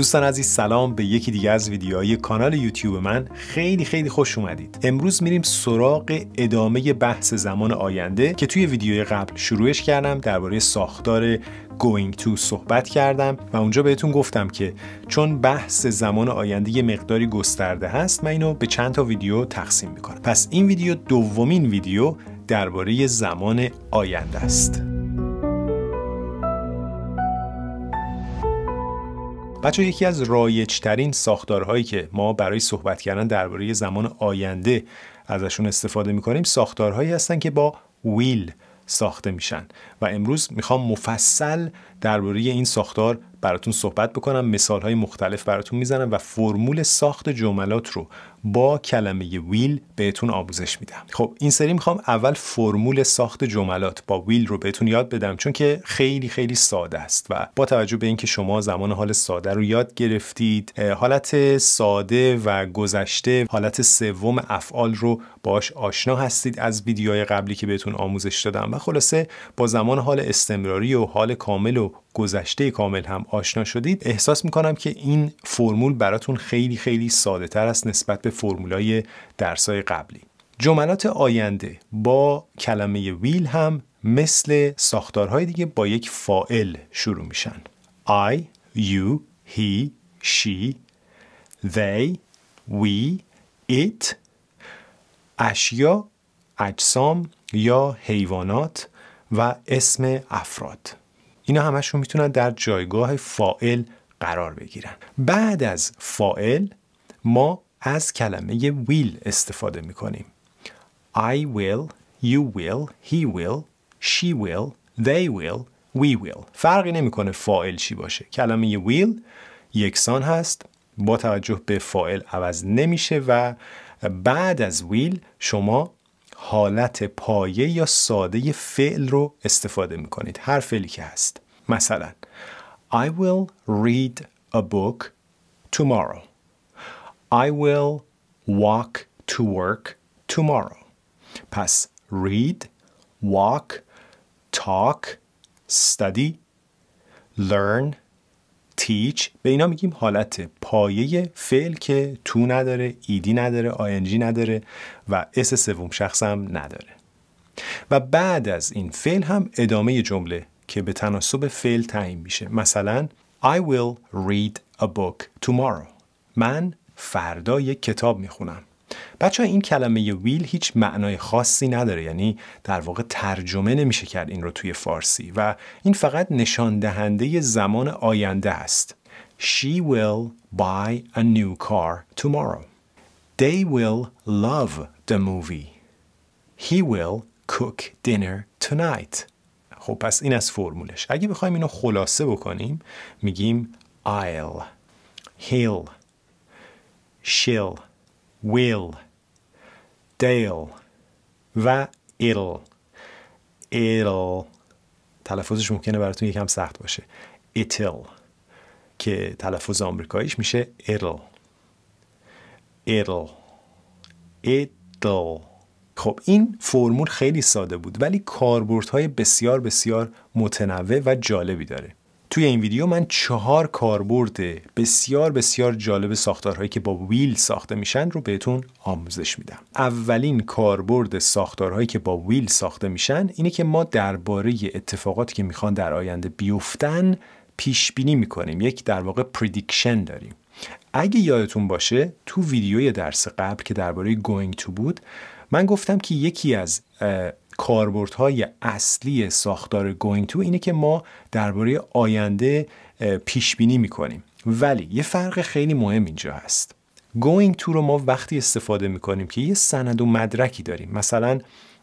دوستان عزیز سلام به یکی دیگه از ویدیوهای کانال یوتیوب من خیلی خیلی خوش اومدید امروز میریم سراغ ادامه بحث زمان آینده که توی ویدیوی قبل شروعش کردم درباره ساختار going to صحبت کردم و اونجا بهتون گفتم که چون بحث زمان آینده یه مقداری گسترده هست من اینو به چند تا ویدیو تقسیم میکنم پس این ویدیو دومین ویدیو درباره زمان آینده است بچه یکی از رایجترین ساختارهایی که ما برای صحبت کردن درباره زمان آینده ازشون استفاده میکنیم ساختارهایی هستن که با ویل ساخته میشن و امروز میخوام مفصل درباره این ساختار براتون صحبت بکنم مثال های مختلف براتون میزنم و فرمول ساخت جملات رو با کلمه ویل بهتون آموزش میدم خب این سری میخوام اول فرمول ساخت جملات با ویل رو بهتون یاد بدم چون که خیلی خیلی ساده است و با توجه به اینکه شما زمان حال ساده رو یاد گرفتید حالت ساده و گذشته حالت سوم افعال رو باش آشنا هستید از ویدیوهای قبلی که بهتون آموزش دادم و خلاصه با زمان حال استمراری و حال کامل و گذشته کامل هم آشنا شدید احساس میکنم که این فرمول براتون خیلی خیلی ساده تر است نسبت به فرمولای درسای قبلی جملات آینده با کلمه ویل هم مثل ساختارهای دیگه با یک فائل شروع میشن I, you, he, she, they, we, it اشیا، اجسام یا حیوانات و اسم افراد اینا همشون میتونن در جایگاه فائل قرار بگیرن بعد از فائل ما از کلمه ویل استفاده میکنیم I will, you will, he will, she will, they will, we will فرقی نمیکنه فائل چی باشه کلمه ویل یکسان هست با توجه به فائل عوض نمیشه و بعد از ویل شما حالت پایه یا ساده فعل رو استفاده می کنید هر فعلی که هست مثلا I will read a book tomorrow I will walk to work tomorrow پس read walk talk study learn teach به اینا میگیم حالت پایه فعل که تو نداره ایدی نداره آینجی نداره و اس سوم شخص هم نداره و بعد از این فعل هم ادامه جمله که به تناسب فعل تعیین میشه مثلا I will read a book tomorrow من فردا یک کتاب میخونم بچه این کلمه ویل هیچ معنای خاصی نداره یعنی در واقع ترجمه نمیشه کرد این رو توی فارسی و این فقط نشان دهنده زمان آینده است She will buy a new car tomorrow. They will love the movie. He will cook dinner tonight. خب پس این از فرمولش. اگه بخوایم اینو خلاصه بکنیم میگیم I'll, he'll, she'll will dale و ایل، ایل، تلفظش ممکنه براتون یکم سخت باشه ایتل که تلفظ آمریکاییش میشه ایل، ایل، ایتل خب این فرمول خیلی ساده بود ولی کاربردهای بسیار بسیار متنوع و جالبی داره توی این ویدیو من چهار کاربرد بسیار بسیار جالب ساختارهایی که با ویل ساخته میشن رو بهتون آموزش میدم اولین کاربرد ساختارهایی که با ویل ساخته میشن اینه که ما درباره اتفاقاتی که میخوان در آینده بیفتن پیش بینی میکنیم یک در واقع پردیکشن داریم اگه یادتون باشه تو ویدیوی درس قبل که درباره گوینگ تو بود من گفتم که یکی از کاربردهای اصلی ساختار گوینگ تو اینه که ما درباره آینده پیش بینی میکنیم ولی یه فرق خیلی مهم اینجا هست گوینگ تو رو ما وقتی استفاده میکنیم که یه سند و مدرکی داریم مثلا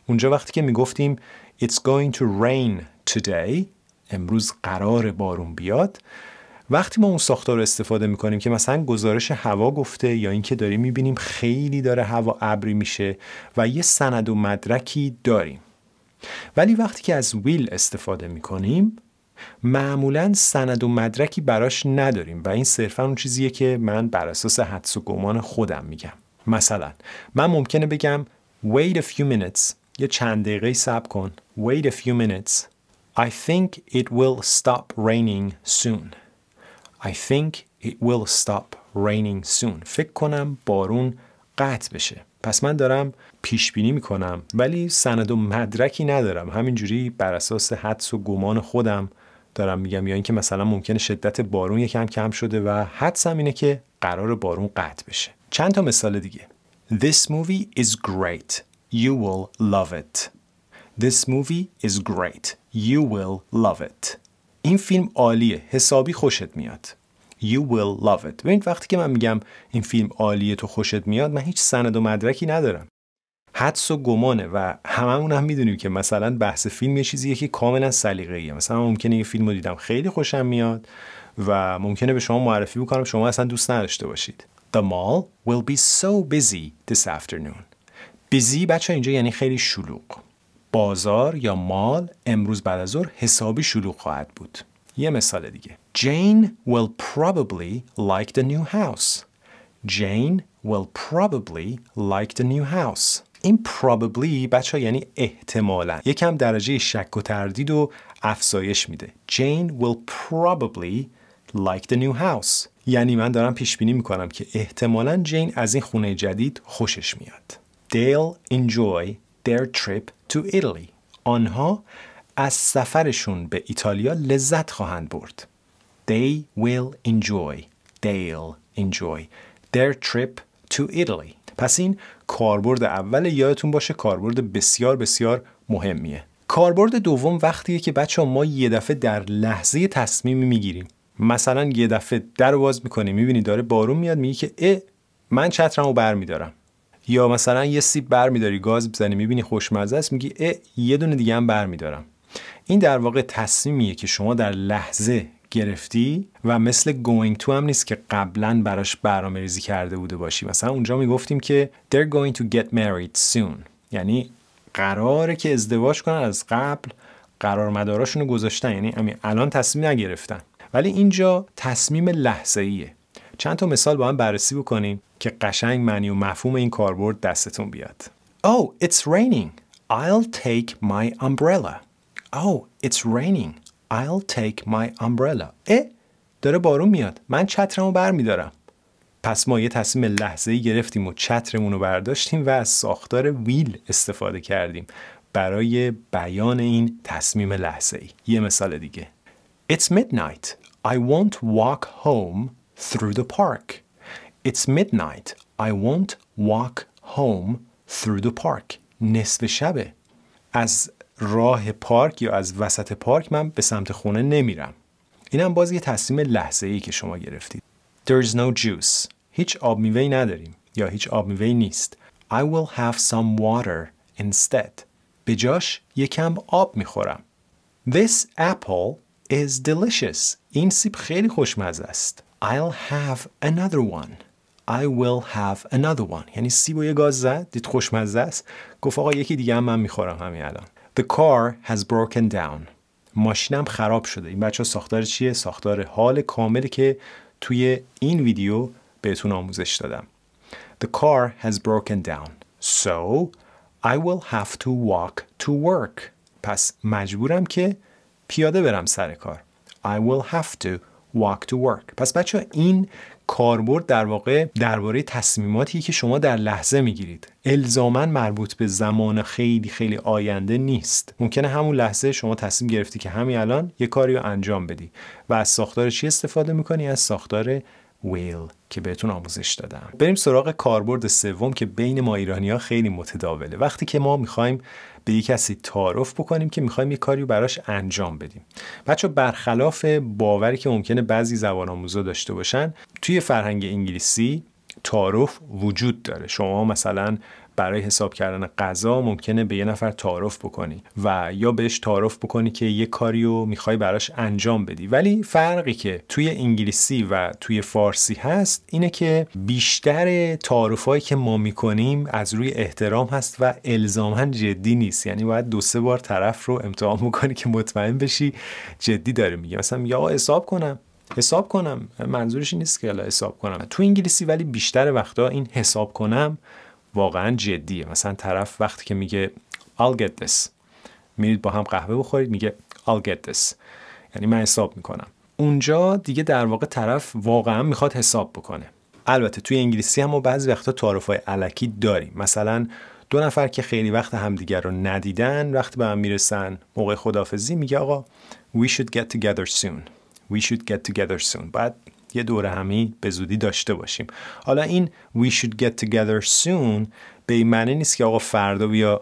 اونجا وقتی که میگفتیم It's going to rain today امروز قرار بارون بیاد وقتی ما اون ساختار رو استفاده میکنیم که مثلا گزارش هوا گفته یا اینکه داریم میبینیم خیلی داره هوا ابری میشه و یه سند و مدرکی داریم ولی وقتی که از ویل استفاده می کنیم معمولا سند و مدرکی براش نداریم و این صرفا اون چیزیه که من بر اساس حدس و گمان خودم میگم مثلا من ممکنه بگم wait a few minutes یه چند دقیقه صبر کن wait a few minutes I think it will stop raining soon I think it will stop raining soon فکر کنم بارون قطع بشه پس من دارم پیش بینی میکنم ولی سند و مدرکی ندارم همینجوری بر اساس حدس و گمان خودم دارم میگم یا اینکه مثلا ممکنه شدت بارون یکم کم شده و حدسم اینه که قرار بارون قطع بشه چند تا مثال دیگه This movie is great You will love it This movie is great You will love it این فیلم عالیه حسابی خوشت میاد you will love it ببینید وقتی که من میگم این فیلم عالیه تو خوشت میاد من هیچ سند و مدرکی ندارم حدس و گمانه و هممون هم میدونیم که مثلا بحث فیلم یه چیزیه که کاملا سلیقه‌ایه مثلا ممکنه یه فیلم رو دیدم خیلی خوشم میاد و ممکنه به شما معرفی بکنم شما اصلا دوست نداشته باشید The mall will be so busy this afternoon بیزی بچه اینجا یعنی خیلی شلوغ بازار یا مال امروز بعد از ظهر حسابی شلوغ خواهد بود یه مثال دیگه Jane will probably like the new house Jane will probably like the new house این probably بچه ها یعنی احتمالا یکم درجه شک و تردید و افزایش میده Jane will probably like the new house یعنی من دارم پیش بینی میکنم که احتمالا جین از این خونه جدید خوشش میاد They'll enjoy their trip to Italy آنها از سفرشون به ایتالیا لذت خواهند برد. They will enjoy. They'll enjoy their trip to Italy. پس این کاربرد اول یادتون باشه کاربرد بسیار بسیار مهمیه. کاربرد دوم وقتیه که بچه ما یه دفعه در لحظه تصمیمی میگیریم. مثلا یه دفعه درواز باز میکنیم میبینی داره بارون میاد میگی که ا من رو برمیدارم یا مثلا یه سیب برمیداری گاز بزنی میبینی خوشمزه است میگی ا یه دونه دیگه هم برمیدارم این در واقع تصمیمیه که شما در لحظه گرفتی و مثل going to هم نیست که قبلا براش برنامه ریزی کرده بوده باشی مثلا اونجا میگفتیم که they're going to get married soon یعنی قراره که ازدواج کنن از قبل قرار مداراشون گذاشتن یعنی همین الان تصمیم نگرفتن ولی اینجا تصمیم لحظه ایه چند تا مثال با هم بررسی بکنیم که قشنگ معنی و مفهوم این کاربرد دستتون بیاد Oh, it's raining. I'll take my umbrella. Oh, it's raining. I'll take my umbrella. اه eh? داره بارون میاد. من چترمو برمیدارم. پس ما یه تصمیم لحظه ای گرفتیم و چترمون رو برداشتیم و از ساختار ویل استفاده کردیم برای بیان این تصمیم لحظه ای. یه مثال دیگه. It's midnight. I won't walk home through the park. It's midnight. I won't walk home through the park. نصف شبه. از راه پارک یا از وسط پارک من به سمت خونه نمیرم اینم باز یه تصمیم لحظه ای که شما گرفتید There's no juice هیچ آب میوه نداریم یا هیچ آب میوه نیست I will have some water instead به جاش یکم آب میخورم This apple is delicious این سیب خیلی خوشمزه است I'll have another one I will have another one یعنی سیب و یه گاز زد دید خوشمزه است گفت آقا یکی دیگه هم من میخورم همین الان The car has broken down. ماشینم خراب شده. این بچه ها ساختار چیه؟ ساختار حال کاملی که توی این ویدیو بهتون آموزش دادم. The car has broken down. So I will have to walk to work. پس مجبورم که پیاده برم سر کار. I will have to walk to work پس بچه این کاربرد در واقع درباره تصمیماتی که شما در لحظه میگیرید الزاما مربوط به زمان خیلی خیلی آینده نیست ممکنه همون لحظه شما تصمیم گرفتی که همین الان یه کاری رو انجام بدی و از ساختار چی استفاده میکنی از ساختار ویل که بهتون آموزش دادم بریم سراغ کاربرد سوم که بین ما ایرانی ها خیلی متداوله وقتی که ما میخوایم به یک کسی تعارف بکنیم که میخوایم یه کاری براش انجام بدیم بچه برخلاف باوری که ممکنه بعضی زبان آموزا داشته باشن توی فرهنگ انگلیسی تعارف وجود داره شما مثلا برای حساب کردن غذا ممکنه به یه نفر تعارف بکنی و یا بهش تعارف بکنی که یه کاری رو میخوای براش انجام بدی ولی فرقی که توی انگلیسی و توی فارسی هست اینه که بیشتر تعارفهایی که ما میکنیم از روی احترام هست و الزاما جدی نیست یعنی باید دو سه بار طرف رو امتحان بکنی که مطمئن بشی جدی داره میگه مثلا یا حساب کنم حساب کنم منظورش نیست که حساب کنم تو انگلیسی ولی بیشتر وقتا این حساب کنم واقعا جدیه مثلا طرف وقتی که میگه I'll get this میرید با هم قهوه بخورید میگه I'll get this یعنی من حساب میکنم اونجا دیگه در واقع طرف واقعا میخواد حساب بکنه البته توی انگلیسی هم و بعضی وقتا های علکی داریم مثلا دو نفر که خیلی وقت همدیگر رو ندیدن وقتی به هم میرسن موقع خدافزی میگه آقا we should get together soon we should get together soon بعد یه دور همی به زودی داشته باشیم حالا این we should get together soon به این معنی نیست که آقا فردا بیا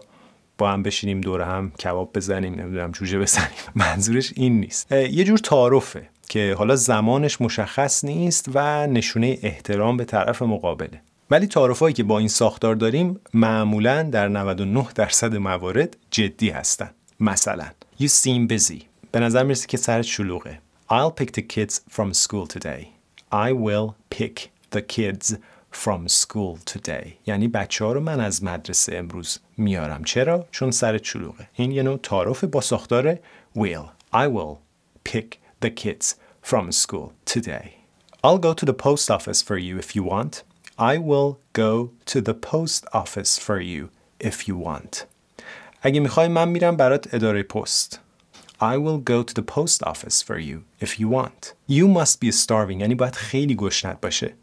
با هم بشینیم دور هم کباب بزنیم نمیدونم جوجه بزنیم منظورش این نیست یه جور تعارفه که حالا زمانش مشخص نیست و نشونه احترام به طرف مقابله ولی تعارفهایی که با این ساختار داریم معمولا در 99 درصد موارد جدی هستن مثلا You seem busy به نظر میرسی که سرت شلوغه I'll pick the kids from school today I will pick the kids from school today یعنی بچه ها رو من از مدرسه امروز میارم چرا؟ چون سر چلوغه این یه نوع تعارف با ساختار will I will pick the kids from school today I'll go to the post office for you if you want I will go to the post office for you if you want اگه میخوای من میرم برات اداره پست I will go to the post office for you if you want. You must be starving یعنی باید خیلی گشنت باشه.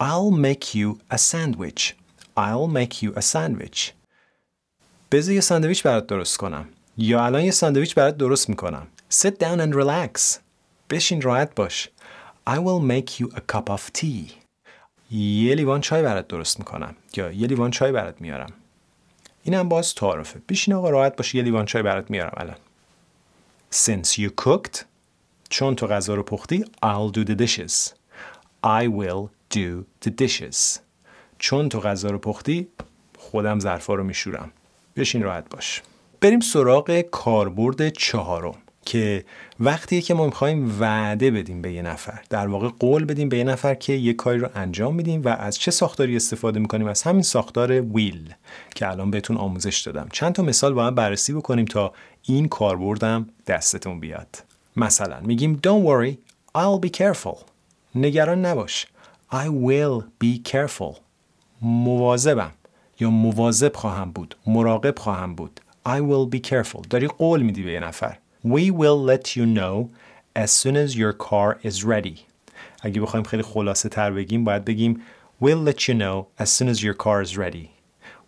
I'll make you a sandwich. I'll make you a sandwich. بذار یه ساندویچ برات درست کنم. یا الان یه ساندویچ برات درست میکنم. Sit down and relax. بشین راحت باش. I will make you a cup of tea. یه لیوان چای برات درست میکنم یا یه لیوان چای برات میارم. اینم باز تعارفه. بشین آقا راحت باش یه لیوان چای برات میارم الان. Since you cooked چون تو غذا رو پختی I'll do the dishes I will do the dishes چون تو غذا رو پختی خودم ظرفا رو میشورم بشین راحت باش بریم سراغ کاربرد چهارم که وقتی که ما میخوایم وعده بدیم به یه نفر در واقع قول بدیم به یه نفر که یه کاری رو انجام میدیم و از چه ساختاری استفاده میکنیم از همین ساختار ویل که الان بهتون آموزش دادم چند تا مثال با هم بررسی بکنیم تا این کار بردم دستتون بیاد مثلا میگیم don't worry I'll be careful نگران نباش I will be careful مواظبم یا مواظب خواهم بود مراقب خواهم بود I will be careful داری قول میدی به یه نفر We will let you know as soon as your car is ready. اگه بخوایم خیلی خلاصه تر بگیم باید بگیم We'll let you know as soon as your car is ready.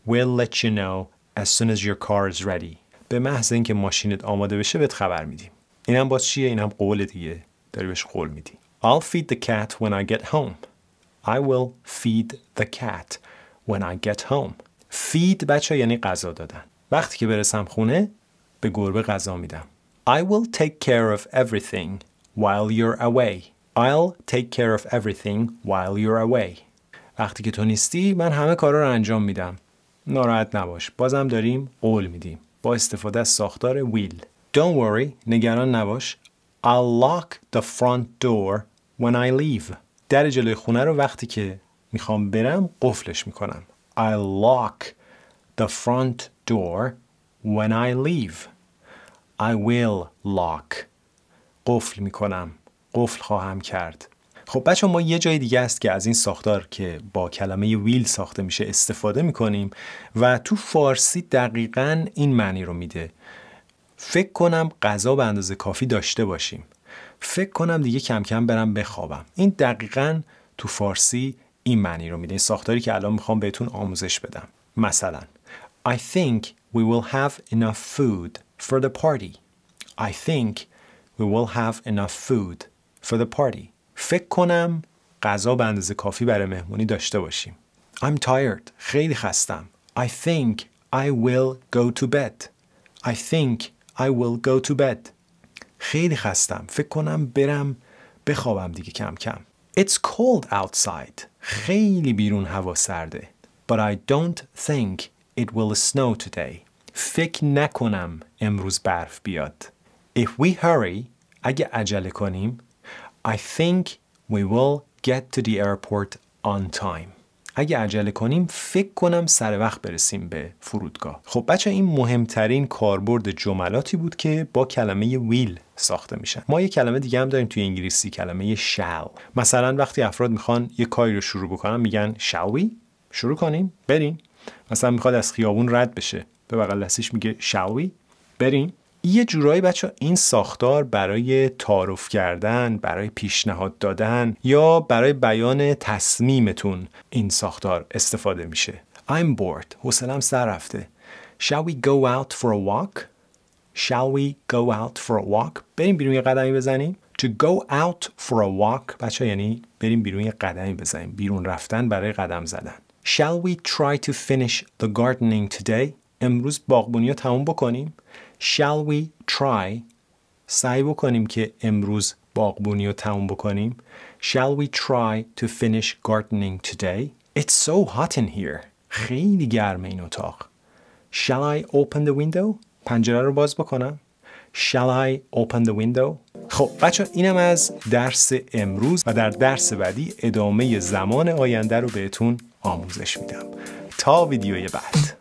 We'll let you know as soon as your car is ready. به محض اینکه ماشینت آماده بشه بهت خبر میدیم. این هم باز چیه؟ این هم قول دیگه. داری بهش قول میدی. I'll feed the cat when I get home. I will feed the cat when I get home. Feed بچه یعنی غذا دادن. وقتی که برسم خونه به گربه غذا میدم. I will take care of everything while you're away. I'll take care of everything while you're away. وقتی که تو نیستی من همه کارا رو انجام میدم. ناراحت نباش. بازم داریم قول میدیم. با استفاده از ساختار will. Don't worry. نگران نباش. I'll lock the front door when I leave. در جلوی خونه رو وقتی که میخوام برم قفلش میکنم. I'll lock the front door when I leave. I will lock قفل میکنم قفل خواهم کرد خب بچه ما یه جای دیگه است که از این ساختار که با کلمه ویل ساخته میشه استفاده میکنیم و تو فارسی دقیقا این معنی رو میده فکر کنم غذا به اندازه کافی داشته باشیم فکر کنم دیگه کم کم برم بخوابم این دقیقا تو فارسی این معنی رو میده این ساختاری که الان میخوام بهتون آموزش بدم مثلا I think we will have enough food for the party. I think we will have enough food for the party. فکر کنم غذا به اندازه کافی برای مهمونی داشته باشیم. I'm tired. خیلی خستم. I think I will go to bed. I think I will go to bed. خیلی خستم. فکر کنم برم بخوابم دیگه کم کم. It's cold outside. خیلی بیرون هوا سرده. But I don't think It will snow today. فکر نکنم امروز برف بیاد. If we hurry, اگه عجله کنیم, I think we will get to the airport on time. اگه عجله کنیم فکر کنم سر وقت برسیم به فرودگاه خب بچه این مهمترین کاربرد جملاتی بود که با کلمه ویل ساخته میشن ما یه کلمه دیگه هم داریم توی انگلیسی کلمه shall مثلا وقتی افراد میخوان یه کاری رو شروع بکنن میگن shall we شروع کنیم بریم مثلا میخواد از خیابون رد بشه به بغل دستش میگه شاوی بریم یه جورایی بچه این ساختار برای تعارف کردن برای پیشنهاد دادن یا برای بیان تصمیمتون این ساختار استفاده میشه I'm bored حسلم سر رفته Shall we go out for a walk? Shall we go out for a walk? بریم بیرون یه قدمی بزنیم To go out for a walk بچه یعنی بریم بیرون یه قدمی بزنیم بیرون رفتن برای قدم زدن Shall we try to finish the gardening today? امروز باغبونی رو تموم بکنیم. Shall we try سعی بکنیم که امروز باغبونی رو تموم بکنیم. Shall we try to finish gardening today? It's so hot in here. خیلی گرمه این اتاق. Shall I open the window? پنجره رو باز بکنم. Shall I open the window? خب بچه اینم از درس امروز و در درس بعدی ادامه زمان آینده رو بهتون آموزش میدم تا ویدیوی بعد